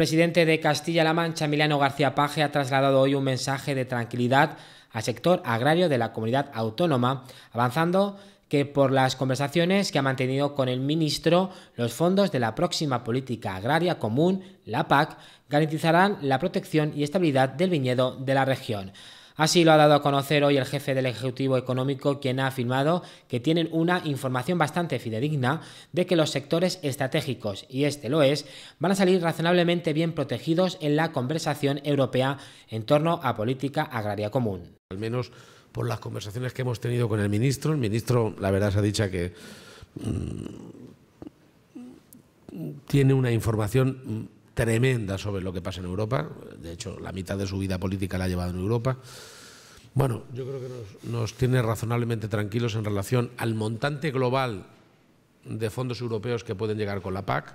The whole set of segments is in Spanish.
El presidente de Castilla-La Mancha, Emiliano García Paje, ha trasladado hoy un mensaje de tranquilidad al sector agrario de la comunidad autónoma, avanzando que por las conversaciones que ha mantenido con el ministro, los fondos de la próxima política agraria común, la PAC, garantizarán la protección y estabilidad del viñedo de la región. Así lo ha dado a conocer hoy el jefe del Ejecutivo Económico, quien ha afirmado que tienen una información bastante fidedigna de que los sectores estratégicos, y este lo es, van a salir razonablemente bien protegidos en la conversación europea en torno a política agraria común. Al menos por las conversaciones que hemos tenido con el ministro, el ministro, la verdad se ha dicho que mm, tiene una información tremenda sobre lo que pasa en Europa. De hecho, la mitad de su vida política la ha llevado en Europa. Bueno, yo creo que nos, tiene razonablemente tranquilos en relación al montante global de fondos europeos que pueden llegar con la PAC.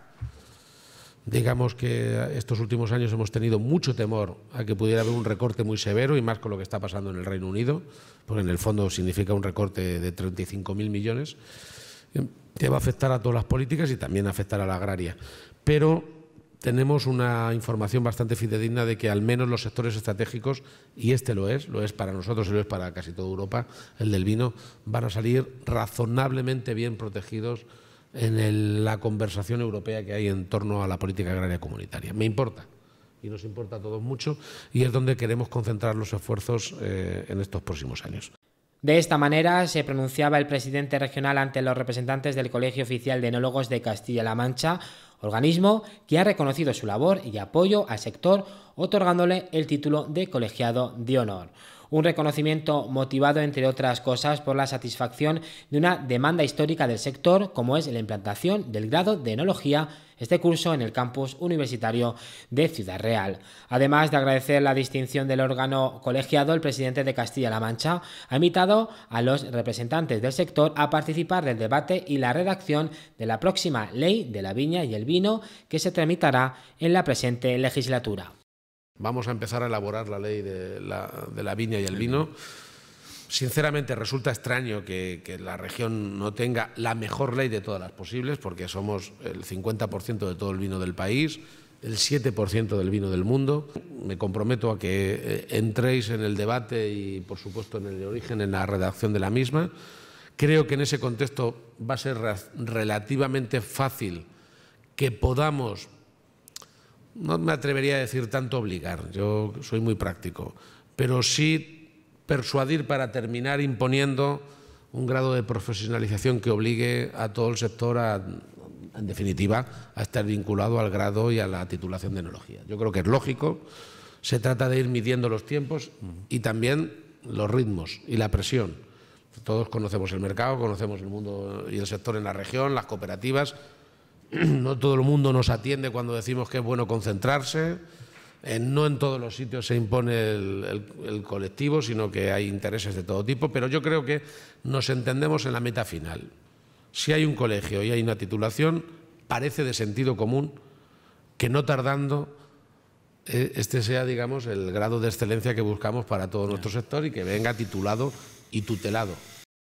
Digamos que estos últimos años hemos tenido mucho temor a que pudiera haber un recorte muy severo y más con lo que está pasando en el Reino Unido, porque en el fondo significa un recorte de 35.000 millones que va a afectar a todas las políticas y también afectar a la agraria. Pero tenemos una información bastante fidedigna de que al menos los sectores estratégicos, y este lo es, lo es para nosotros y lo es para casi toda Europa, el del vino, van a salir razonablemente bien protegidos en la conversación europea que hay en torno a la política agraria comunitaria. Me importa, y nos importa a todos mucho, y es donde queremos concentrar los esfuerzos eh, en estos próximos años. De esta manera se pronunciaba el presidente regional ante los representantes del Colegio Oficial de Enólogos de Castilla-La Mancha, organismo que ha reconocido su labor y apoyo al sector otorgándole el título de colegiado de honor. Un reconocimiento motivado, entre otras cosas, por la satisfacción de una demanda histórica del sector, como es la implantación del grado de enología este curso en el campus universitario de Ciudad Real. Además de agradecer la distinción del órgano colegiado, el presidente de Castilla-La Mancha ha invitado a los representantes del sector a participar del debate y la redacción de la próxima ley de la viña y el vino que se tramitará en la presente legislatura. Vamos a empezar a elaborar la ley de la, viña y el vino. Sinceramente resulta extraño que, que, la región no tenga la mejor ley de todas las posibles, porque somos el 50% de todo el vino del país, el 7% del vino del mundo. Me comprometo a que eh, entréis en el debate y, por supuesto, en el origen, en la redacción de la misma. Creo que en ese contexto va a ser relativamente fácil que podamos, no me atrevería a decir tanto obligar, yo soy muy práctico, pero sí persuadir para terminar imponiendo un grado de profesionalización que obligue a todo el sector a, en definitiva, a estar vinculado al grado y a la titulación de enología. Yo creo que es lógico, se trata de ir midiendo los tiempos y también los ritmos y la presión. Todos conocemos el mercado, conocemos el mundo y el sector en la región, las cooperativas, no todo el mundo nos atiende cuando decimos que es bueno concentrarse, eh, no en todos los sitios se impone el, colectivo, sino que hay intereses de todo tipo, pero yo creo que nos entendemos en la meta final. Si hay un colegio y hay una titulación, parece de sentido común que no tardando eh, este sea, digamos, el grado de excelencia que buscamos para todo nuestro sector y que venga titulado y tutelado.